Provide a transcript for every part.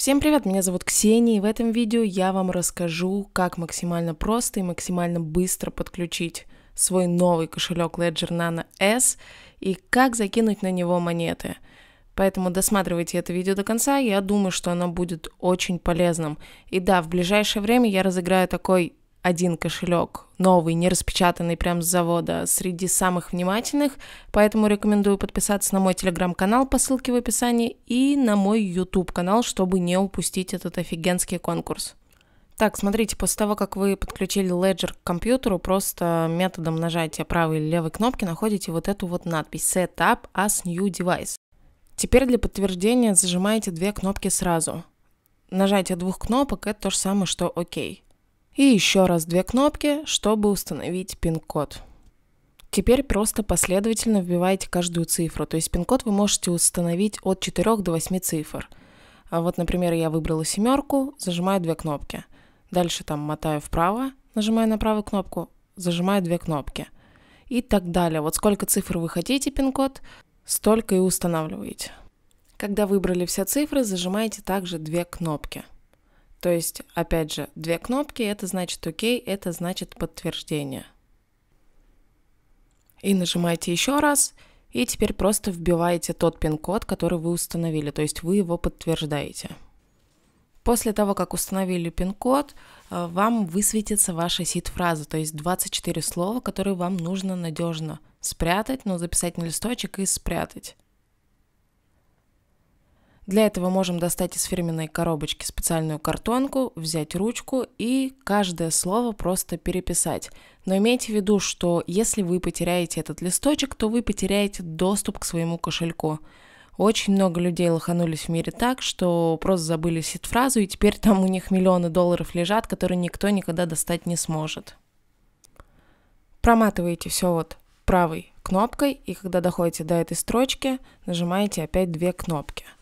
Всем привет, меня зовут Ксения, и в этом видео я вам расскажу, как максимально просто и максимально быстро подключить свой новый кошелек Ledger Nano S и как закинуть на него монеты. Поэтому досматривайте это видео до конца, я думаю, что оно будет очень полезным. И да, в ближайшее время я разыграю такой один кошелек новый, не распечатанный прям с завода, среди самых внимательных, поэтому рекомендую подписаться на мой телеграм-канал по ссылке в описании и на мой YouTube-канал, чтобы не упустить этот офигенский конкурс. Так, смотрите, после того, как вы подключили Ledger к компьютеру, просто методом нажатия правой или левой кнопки находите вот эту вот надпись Setup as New Device. Теперь для подтверждения зажимаете две кнопки сразу. Нажатие двух кнопок – это то же самое, что «Ок». OK. И еще раз две кнопки, чтобы установить пин-код. Теперь просто последовательно вбиваете каждую цифру. То есть пин-код вы можете установить от 4 до 8 цифр. А вот, например, я выбрала семерку, зажимаю две кнопки. Дальше там мотаю вправо, нажимаю на правую кнопку, зажимаю две кнопки. И так далее. Вот сколько цифр вы хотите пин-код, столько и устанавливаете. Когда выбрали все цифры, зажимаете также две кнопки. То есть, опять же, две кнопки, это значит «Окей», это значит «Подтверждение». И нажимаете еще раз, и теперь просто вбиваете тот пин-код, который вы установили, то есть вы его подтверждаете. После того, как установили пин-код, э, вам высветится ваша сид-фраза, то есть 24 слова, которые вам нужно надежно спрятать, но ну, записать на листочек и спрятать. Для этого можем достать из фирменной коробочки специальную картонку, взять ручку и каждое слово просто переписать. Но имейте в виду, что если вы потеряете этот листочек, то вы потеряете доступ к своему кошельку. Очень много людей лоханулись в мире так, что просто забыли сит-фразу, и теперь там у них миллионы долларов лежат, которые никто никогда достать не сможет. Проматываете все вот правой кнопкой, и когда доходите до этой строчки, нажимаете опять две кнопки –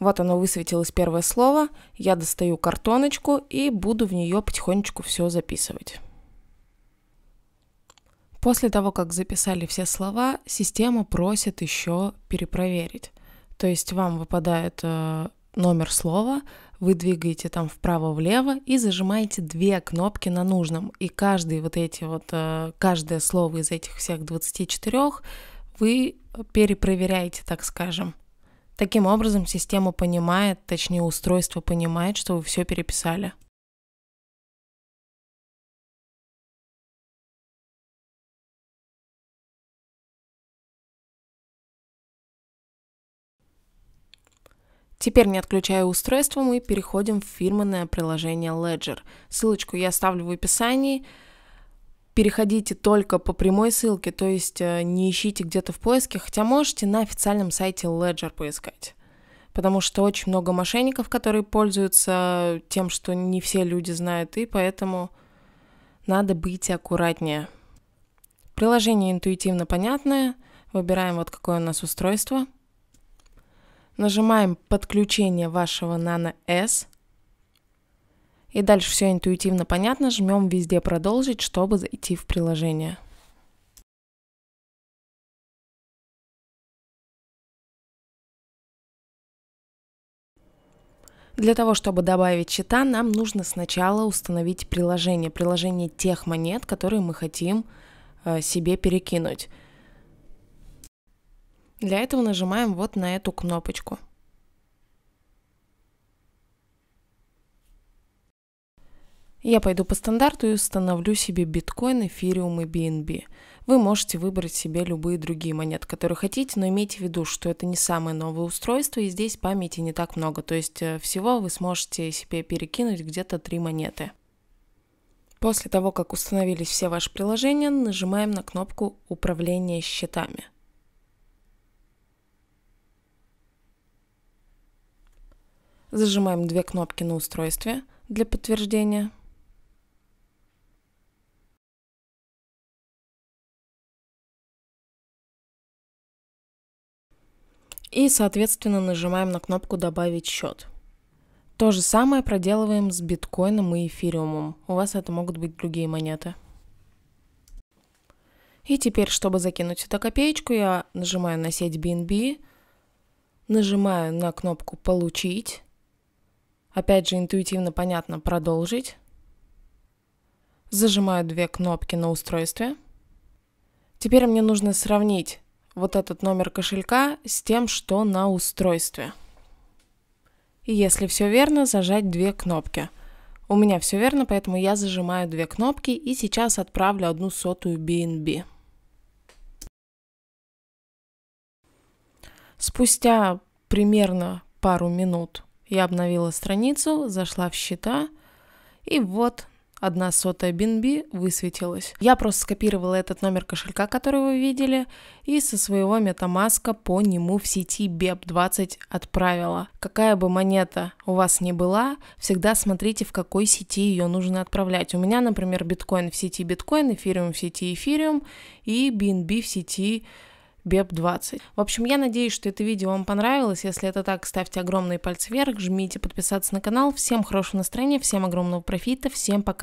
вот оно высветилось первое слово, я достаю картоночку и буду в нее потихонечку все записывать. После того, как записали все слова, система просит еще перепроверить. То есть вам выпадает э, номер слова, вы двигаете там вправо-влево и зажимаете две кнопки на нужном. И каждый вот эти вот, э, каждое слово из этих всех 24 вы перепроверяете, так скажем. Таким образом, система понимает, точнее устройство понимает, что вы все переписали. Теперь, не отключая устройство, мы переходим в фирменное приложение Ledger. Ссылочку я оставлю в описании переходите только по прямой ссылке, то есть э, не ищите где-то в поиске, хотя можете на официальном сайте Ledger поискать. Потому что очень много мошенников, которые пользуются тем, что не все люди знают, и поэтому надо быть аккуратнее. Приложение интуитивно понятное. Выбираем вот какое у нас устройство. Нажимаем подключение вашего Nano S. И дальше все интуитивно понятно, жмем везде «Продолжить», чтобы зайти в приложение. Для того, чтобы добавить счета, нам нужно сначала установить приложение, приложение тех монет, которые мы хотим э, себе перекинуть. Для этого нажимаем вот на эту кнопочку. Я пойду по стандарту и установлю себе биткоин, эфириум и BNB. Вы можете выбрать себе любые другие монеты, которые хотите, но имейте в виду, что это не самое новое устройство, и здесь памяти не так много, то есть э, всего вы сможете себе перекинуть где-то три монеты. После того, как установились все ваши приложения, нажимаем на кнопку «Управление счетами». Зажимаем две кнопки на устройстве для подтверждения – И, соответственно, нажимаем на кнопку «Добавить счет». То же самое проделываем с биткоином и эфириумом. У вас это могут быть другие монеты. И теперь, чтобы закинуть эту копеечку, я нажимаю на сеть BNB, нажимаю на кнопку «Получить», опять же интуитивно понятно «Продолжить», зажимаю две кнопки на устройстве. Теперь мне нужно сравнить вот этот номер кошелька с тем, что на устройстве. И если все верно, зажать две кнопки. У меня все верно, поэтому я зажимаю две кнопки и сейчас отправлю одну сотую BNB. Спустя примерно пару минут я обновила страницу, зашла в счета, и вот одна сотая BNB высветилась. Я просто скопировала этот номер кошелька, который вы видели, и со своего MetaMask по нему в сети BEP20 отправила. Какая бы монета у вас ни была, всегда смотрите, в какой сети ее нужно отправлять. У меня, например, биткоин в сети биткоин, эфириум в сети эфириум и BNB в сети BEP20. В общем, я надеюсь, что это видео вам понравилось. Если это так, ставьте огромные пальцы вверх, жмите подписаться на канал. Всем хорошего настроения, всем огромного профита, всем пока.